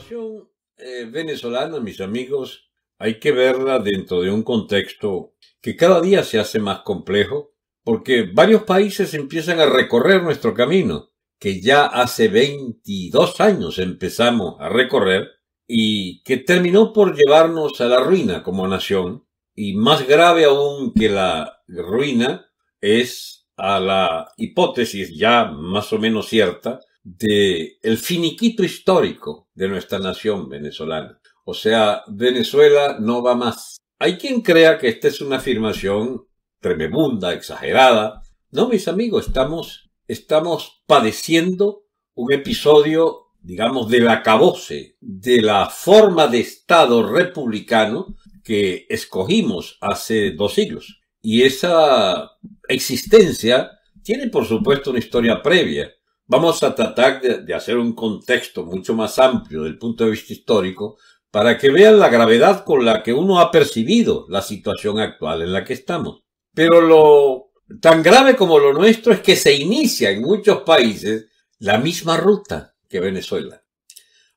situación eh, venezolana, mis amigos, hay que verla dentro de un contexto que cada día se hace más complejo, porque varios países empiezan a recorrer nuestro camino, que ya hace 22 años empezamos a recorrer y que terminó por llevarnos a la ruina como nación, y más grave aún que la ruina es a la hipótesis ya más o menos cierta de el finiquito histórico de nuestra nación venezolana. O sea, Venezuela no va más. Hay quien crea que esta es una afirmación tremenda, exagerada. No, mis amigos, estamos, estamos padeciendo un episodio, digamos, del acabose de la forma de Estado republicano que escogimos hace dos siglos. Y esa existencia tiene, por supuesto, una historia previa Vamos a tratar de, hacer un contexto mucho más amplio del punto de vista histórico para que vean la gravedad con la que uno ha percibido la situación actual en la que estamos. Pero lo tan grave como lo nuestro es que se inicia en muchos países la misma ruta que Venezuela.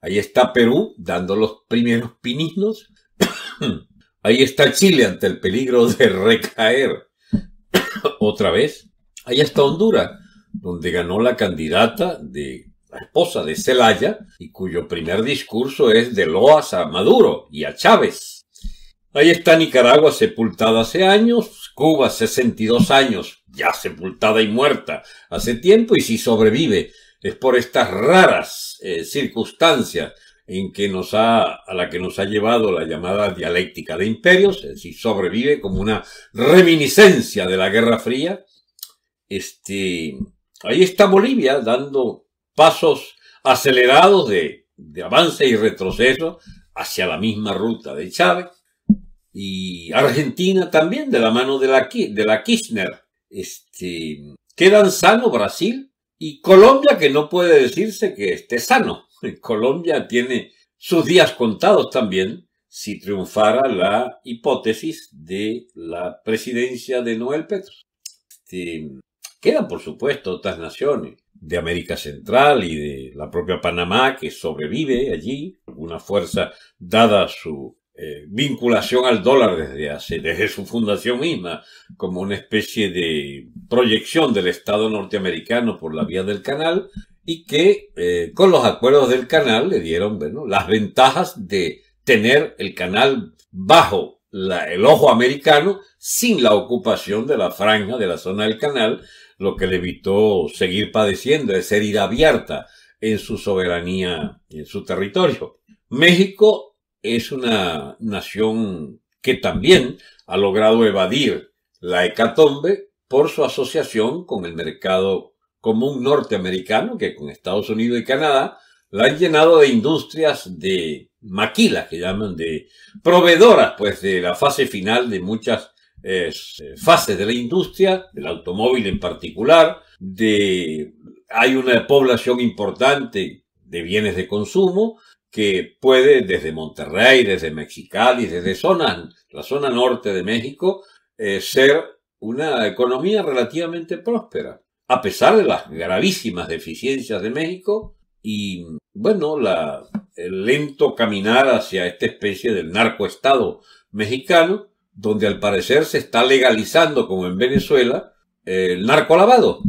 Ahí está Perú dando los primeros pininos. Ahí está Chile ante el peligro de recaer otra vez. Ahí está Honduras donde ganó la candidata de la esposa de Celaya y cuyo primer discurso es de loas a Maduro y a Chávez. Ahí está Nicaragua sepultada hace años, Cuba 62 años, ya sepultada y muerta hace tiempo y si sobrevive es por estas raras eh, circunstancias en que nos ha, a la que nos ha llevado la llamada dialéctica de imperios, es decir, sobrevive como una reminiscencia de la Guerra Fría, este, Ahí está Bolivia dando pasos acelerados de, avance y retroceso hacia la misma ruta de Chávez. Y Argentina también, de la mano de la, de la Kirchner. Este, quedan sano Brasil y Colombia, que no puede decirse que esté sano. Colombia tiene sus días contados también si triunfara la hipótesis de la presidencia de Noel Petro. Este, Quedan, por supuesto, otras naciones de América Central y de la propia Panamá que sobrevive allí, una fuerza dada su eh, vinculación al dólar desde desde su fundación misma, como una especie de proyección del Estado norteamericano por la vía del canal y que eh, con los acuerdos del canal le dieron bueno, las ventajas de tener el canal bajo el ojo americano sin la ocupación de la franja de la zona del canal, lo que le evitó seguir padeciendo, es herida abierta en su soberanía en su territorio. México es una nación que también ha logrado evadir la hecatombe por su asociación con el mercado común norteamericano, que con Estados Unidos y Canadá la han llenado de industrias de maquilas, que llaman de proveedoras, pues de la fase final de muchas es, eh, fases de la industria, del automóvil en particular, de, hay una población importante de bienes de consumo que puede desde Monterrey, desde Mexicali, desde zona, la zona norte de México, eh, ser una economía relativamente próspera, a pesar de las gravísimas deficiencias de México y, bueno, la, el lento caminar hacia esta especie del narcoestado mexicano, donde al parecer se está legalizando, como en Venezuela, el narco lavado.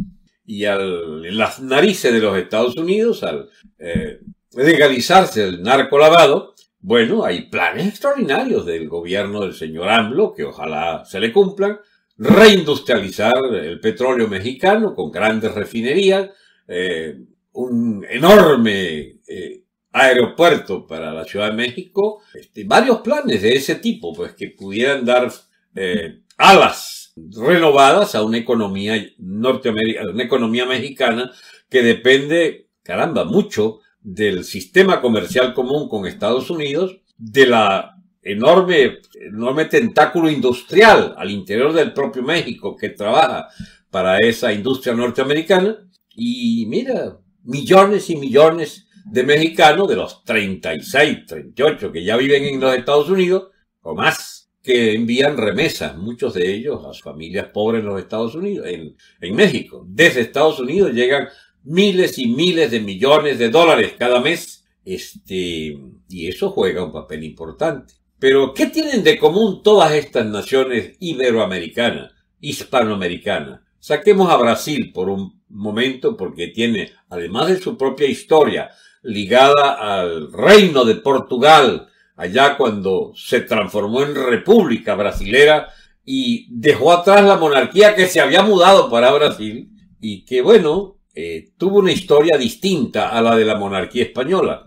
Y al, en las narices de los Estados Unidos, al eh, legalizarse el narco lavado, bueno, hay planes extraordinarios del gobierno del señor AMLO, que ojalá se le cumplan, reindustrializar el petróleo mexicano con grandes refinerías, eh, un enorme eh, aeropuerto para la Ciudad de México, este, varios planes de ese tipo, pues que pudieran dar eh, alas renovadas a una economía norteamericana, una economía mexicana que depende, caramba, mucho del sistema comercial común con Estados Unidos, de la enorme, enorme tentáculo industrial al interior del propio México que trabaja para esa industria norteamericana. Y mira, millones y millones de mexicanos, de los 36, 38 que ya viven en los Estados Unidos, o más, que envían remesas, muchos de ellos a familias pobres en los Estados Unidos, en, en México. Desde Estados Unidos llegan miles y miles de millones de dólares cada mes. Este, y eso juega un papel importante. Pero, ¿qué tienen de común todas estas naciones iberoamericanas, hispanoamericanas? Saquemos a Brasil por un momento porque tiene, además de su propia historia, ligada al reino de Portugal, allá cuando se transformó en República Brasilera y dejó atrás la monarquía que se había mudado para Brasil y que, bueno, eh, tuvo una historia distinta a la de la monarquía española.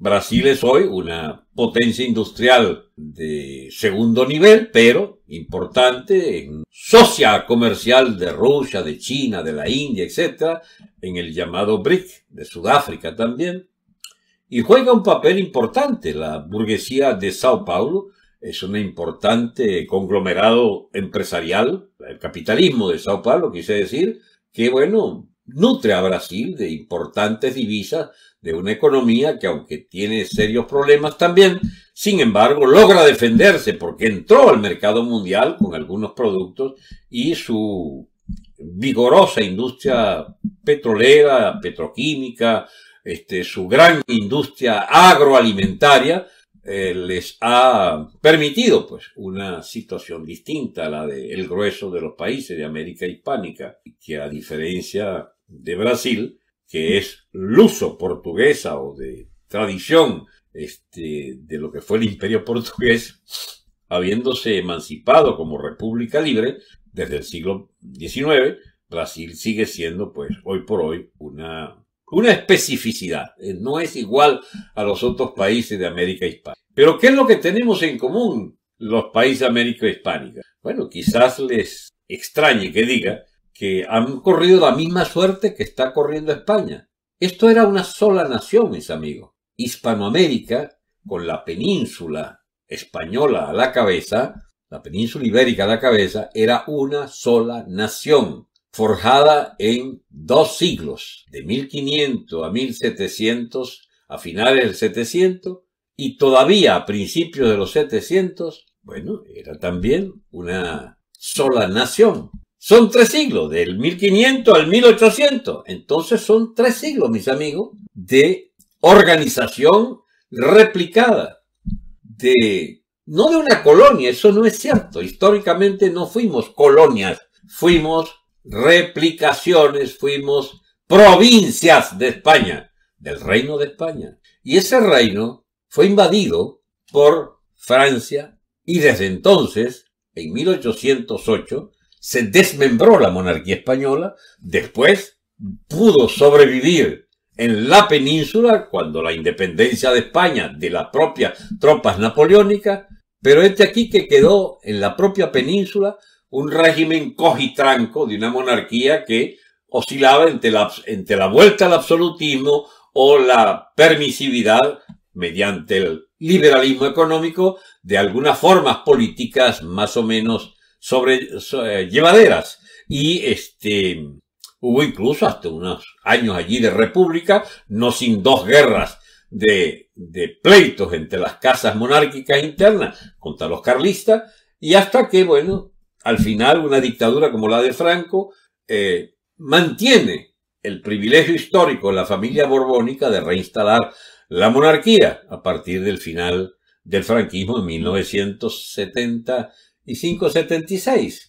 Brasil es hoy una potencia industrial de segundo nivel, pero importante, socia comercial de Rusia, de China, de la India, etc en el llamado BRIC de Sudáfrica también, y juega un papel importante. La burguesía de Sao Paulo es un importante conglomerado empresarial, el capitalismo de Sao Paulo, quise decir, que bueno, nutre a Brasil de importantes divisas de una economía que aunque tiene serios problemas también, sin embargo logra defenderse porque entró al mercado mundial con algunos productos y su vigorosa industria petrolera, petroquímica, este, su gran industria agroalimentaria, eh, les ha permitido pues una situación distinta a la del el grueso de los países de América Hispánica, que a diferencia de Brasil, que es luso portuguesa o de tradición este, de lo que fue el imperio portugués, habiéndose emancipado como república libre, desde el siglo XIX, Brasil sigue siendo, pues, hoy por hoy, una, una especificidad. Eh, no es igual a los otros países de América Hispana. Pero, ¿qué es lo que tenemos en común los países de América Hispánica? Bueno, quizás les extrañe que diga que han corrido la misma suerte que está corriendo España. Esto era una sola nación, mis amigos. Hispanoamérica, con la península española a la cabeza, la península ibérica a la cabeza, era una sola nación, forjada en dos siglos, de 1500 a 1700, a finales del 700, y todavía a principios de los 700, bueno, era también una sola nación. Son tres siglos, del 1500 al 1800. Entonces son tres siglos, mis amigos, de organización replicada, de no de una colonia, eso no es cierto. Históricamente no fuimos colonias, fuimos replicaciones, fuimos provincias de España, del reino de España. Y ese reino fue invadido por Francia y desde entonces, en 1808, se desmembró la monarquía española, después pudo sobrevivir en la península cuando la independencia de España de las propias tropas napoleónicas pero este aquí que quedó en la propia península, un régimen cogitranco de una monarquía que oscilaba entre la, entre la vuelta al absolutismo o la permisividad mediante el liberalismo económico de algunas formas políticas más o menos eh, llevaderas. Y este, hubo incluso hasta unos años allí de república, no sin dos guerras de, de pleitos entre las casas monárquicas internas contra los carlistas y hasta que, bueno, al final una dictadura como la de Franco eh, mantiene el privilegio histórico de la familia borbónica de reinstalar la monarquía a partir del final del franquismo en 1975-76.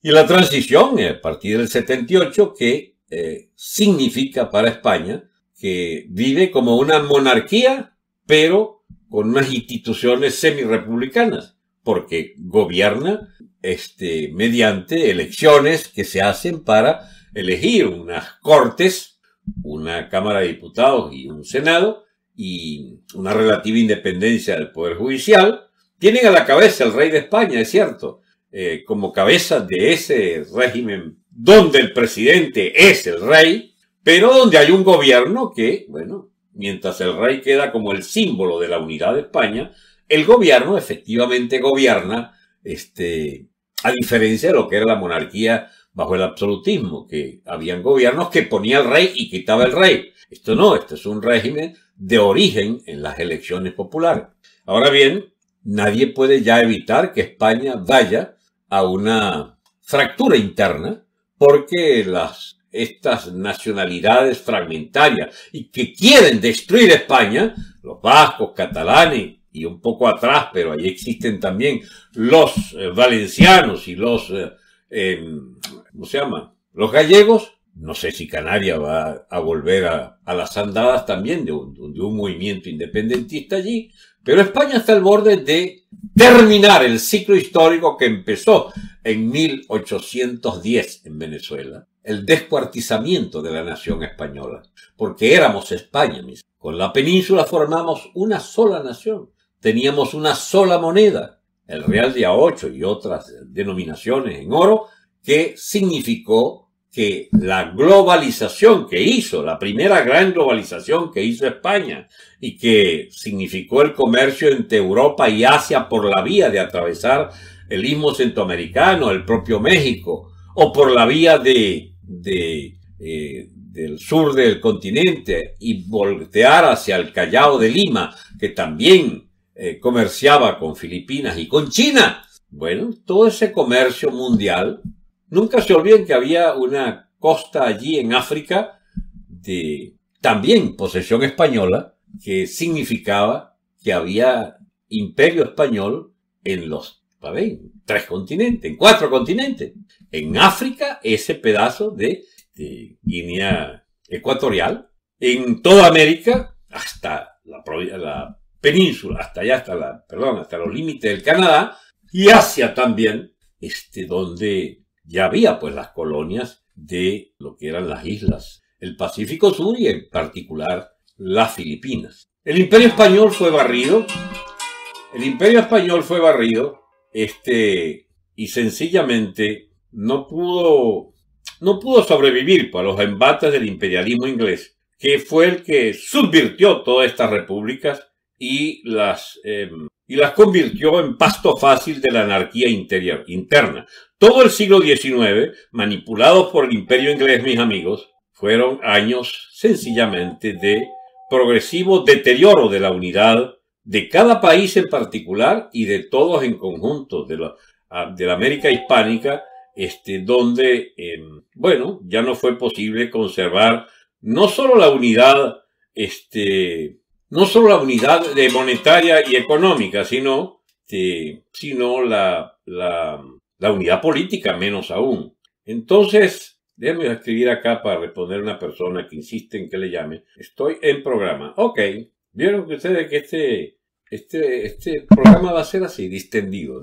Y la transición a partir del 78 que eh, significa para España que vive como una monarquía, pero con unas instituciones semirepublicanas, porque gobierna este, mediante elecciones que se hacen para elegir unas cortes, una Cámara de Diputados y un Senado, y una relativa independencia del Poder Judicial, tienen a la cabeza el rey de España, es cierto, eh, como cabeza de ese régimen donde el presidente es el rey, pero donde hay un gobierno que, bueno, mientras el rey queda como el símbolo de la unidad de España, el gobierno efectivamente gobierna, este, a diferencia de lo que era la monarquía bajo el absolutismo, que habían gobiernos que ponía el rey y quitaba el rey. Esto no, esto es un régimen de origen en las elecciones populares. Ahora bien, nadie puede ya evitar que España vaya a una fractura interna porque las estas nacionalidades fragmentarias y que quieren destruir España, los vascos, catalanes y un poco atrás, pero ahí existen también los eh, valencianos y los, eh, em, ¿cómo se llama? Los gallegos. No sé si Canarias va a volver a, las andadas también de un, de un movimiento independentista allí, pero España está al borde de terminar el ciclo histórico que empezó en 1810 en Venezuela el descuartizamiento de la nación española, porque éramos España misma. Con la península formamos una sola nación, teníamos una sola moneda, el real de A8 y otras denominaciones en oro, que significó que la globalización que hizo, la primera gran globalización que hizo España y que significó el comercio entre Europa y Asia por la vía de atravesar el istmo centroamericano, el propio México, o por la vía de, eh, del sur del continente y voltear hacia el Callao de Lima, que también eh, comerciaba con Filipinas y con China. Bueno, todo ese comercio mundial, nunca se olviden que había una costa allí en África de también posesión española, que significaba que había imperio español en los en Tres continentes, en cuatro continentes. En África, ese pedazo de, Guinea Ecuatorial. En toda América, hasta la, la península, hasta allá, hasta la, perdón, hasta los límites del Canadá. Y Asia también, este, donde ya había pues las colonias de lo que eran las islas, el Pacífico Sur y en particular las Filipinas. El imperio español fue barrido, el imperio español fue barrido este, y sencillamente no pudo, no pudo sobrevivir para los embates del imperialismo inglés, que fue el que subvirtió todas estas repúblicas y las, em, y las convirtió en pasto fácil de la anarquía interior, interna. Todo el siglo XIX, manipulados por el imperio inglés, mis amigos, fueron años sencillamente de progresivo deterioro de la unidad de cada país en particular y de todos en conjunto, de la, ah, de la América hispánica, este, donde, em, bueno, ya no fue posible conservar no solo la unidad, este, no solo la unidad monetaria y económica, sino, este, sino la, la, la unidad política, menos aún. Entonces, déjame escribir acá para responder a una persona que insiste en que le llame. Estoy en programa. Ok, Vieron que ustedes que este, este, este, programa va a ser así, distendido.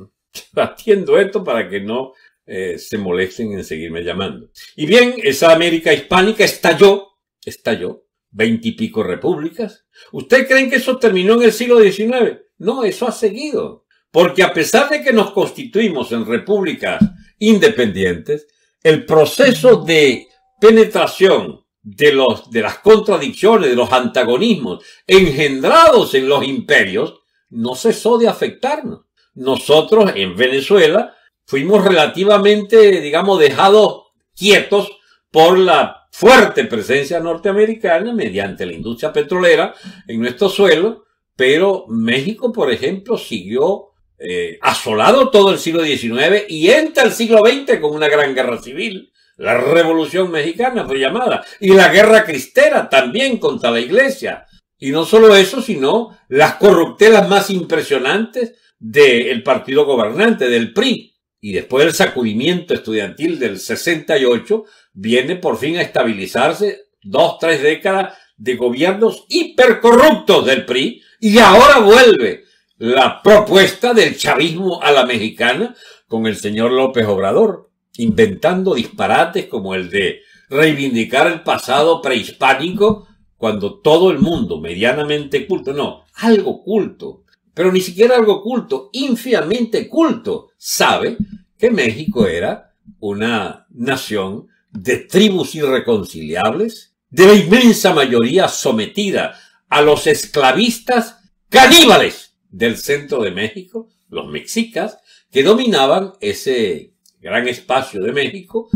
¿no? esto para que no eh, se molesten en seguirme llamando. Y bien, esa América hispánica estalló, estalló, veintipico repúblicas. ¿Ustedes creen que eso terminó en el siglo XIX? No, eso ha seguido. Porque a pesar de que nos constituimos en repúblicas independientes, el proceso de penetración de, los, de las contradicciones, de los antagonismos engendrados en los imperios, no cesó de afectarnos. Nosotros en Venezuela fuimos relativamente, digamos, dejados quietos por la fuerte presencia norteamericana mediante la industria petrolera en nuestro suelo, pero México, por ejemplo, siguió eh, asolado todo el siglo XIX y entra el siglo XX con una gran guerra civil la Revolución Mexicana fue llamada, y la Guerra Cristera también contra la Iglesia. Y no solo eso, sino las corruptelas más impresionantes del partido gobernante, del PRI. Y después del sacudimiento estudiantil del 68, viene por fin a estabilizarse dos, tres décadas de gobiernos hipercorruptos del PRI. Y ahora vuelve la propuesta del chavismo a la mexicana con el señor López Obrador inventando disparates como el de reivindicar el pasado prehispánico cuando todo el mundo medianamente culto, no, algo culto, pero ni siquiera algo culto, infiamente culto, sabe que México era una nación de tribus irreconciliables, de la inmensa mayoría sometida a los esclavistas caníbales del centro de México, los mexicas, que dominaban ese gran espacio de México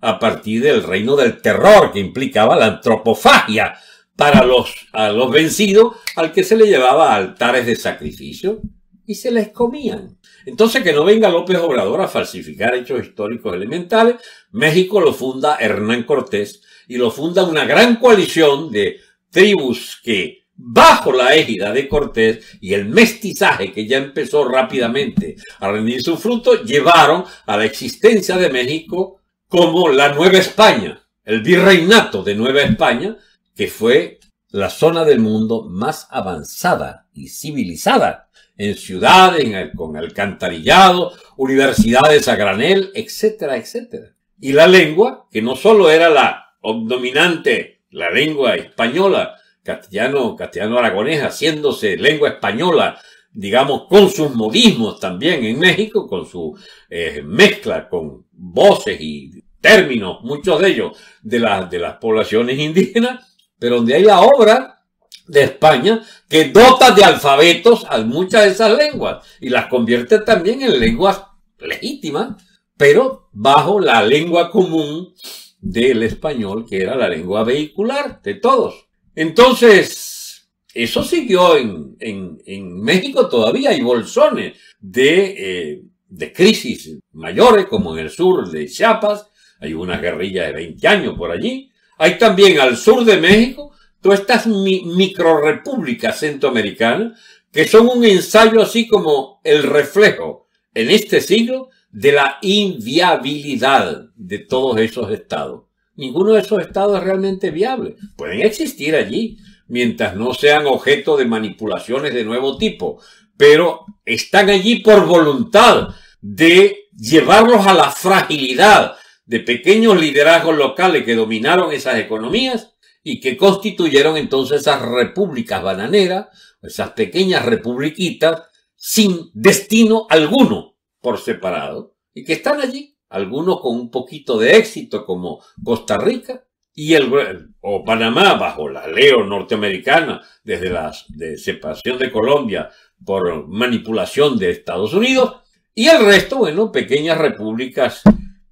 a partir del reino del terror que implicaba la antropofagia para los, los vencidos al que se le llevaba altares de sacrificio y se les comían. Entonces que no venga López Obrador a falsificar hechos históricos elementales, México lo funda Hernán Cortés y lo funda una gran coalición de tribus que bajo la égida de Cortés y el mestizaje que ya empezó rápidamente a rendir su fruto, llevaron a la existencia de México como la Nueva España, el virreinato de Nueva España, que fue la zona del mundo más avanzada y civilizada, en ciudades, con alcantarillado, universidades a granel, etcétera, etcétera. Y la lengua, que no solo era la dominante, la lengua española, castellano, castellano aragonés, haciéndose lengua española, digamos, con sus modismos también en México, con su eh, mezcla con voces y términos, muchos de ellos, de, las de las poblaciones indígenas, pero donde hay la obra de España que dota de alfabetos a muchas de esas lenguas y las convierte también en lenguas legítimas, pero bajo la lengua común del español, que era la lengua vehicular de todos. Entonces, eso siguió en, en, en México todavía, hay bolsones de, eh, de crisis mayores, como en el sur de Chiapas, hay una guerrilla de 20 años por allí. Hay también al sur de México todas estas mi microrepúblicas centroamericanas que son un ensayo así como el reflejo en este siglo de la inviabilidad de todos esos estados. Ninguno de esos estados es realmente viable. Pueden existir allí, mientras no sean objeto de manipulaciones de nuevo tipo, pero están allí por voluntad de llevarlos a la fragilidad de pequeños liderazgos locales que dominaron esas economías y que constituyeron entonces esas repúblicas bananeras, esas pequeñas republiquitas sin destino alguno por separado y que están allí algunos con un poquito de éxito como Costa Rica y el o Panamá bajo la leo norteamericana desde la separación de Colombia por manipulación de Estados Unidos y el resto, bueno, pequeñas repúblicas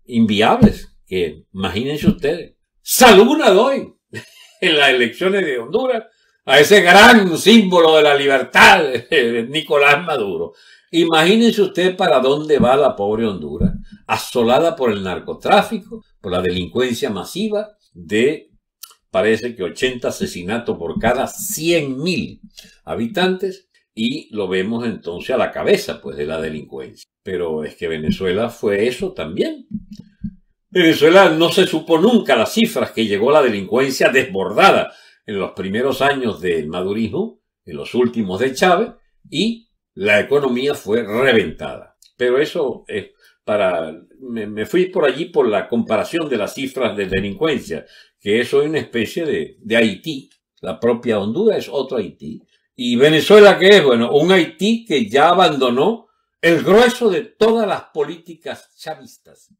inviables que imagínense ustedes. saludan doy en las elecciones de Honduras a ese gran símbolo de la libertad, Nicolás Maduro. Imagínense usted para dónde va la pobre Honduras asolada por el narcotráfico, por la delincuencia masiva de parece que 80 asesinatos por cada 100.000 habitantes y lo vemos entonces a la cabeza pues de la delincuencia. Pero es que Venezuela fue eso también. Venezuela no se supo nunca las cifras que llegó la delincuencia desbordada en los primeros años del madurismo, en los últimos de Chávez, y la economía fue reventada. Pero eso es me, fui por allí por la comparación de las cifras de delincuencia, que es hoy una especie de, de Haití. La propia Honduras es otro Haití. ¿Y Venezuela que es? Bueno, un Haití que ya abandonó el grueso de todas las políticas chavistas.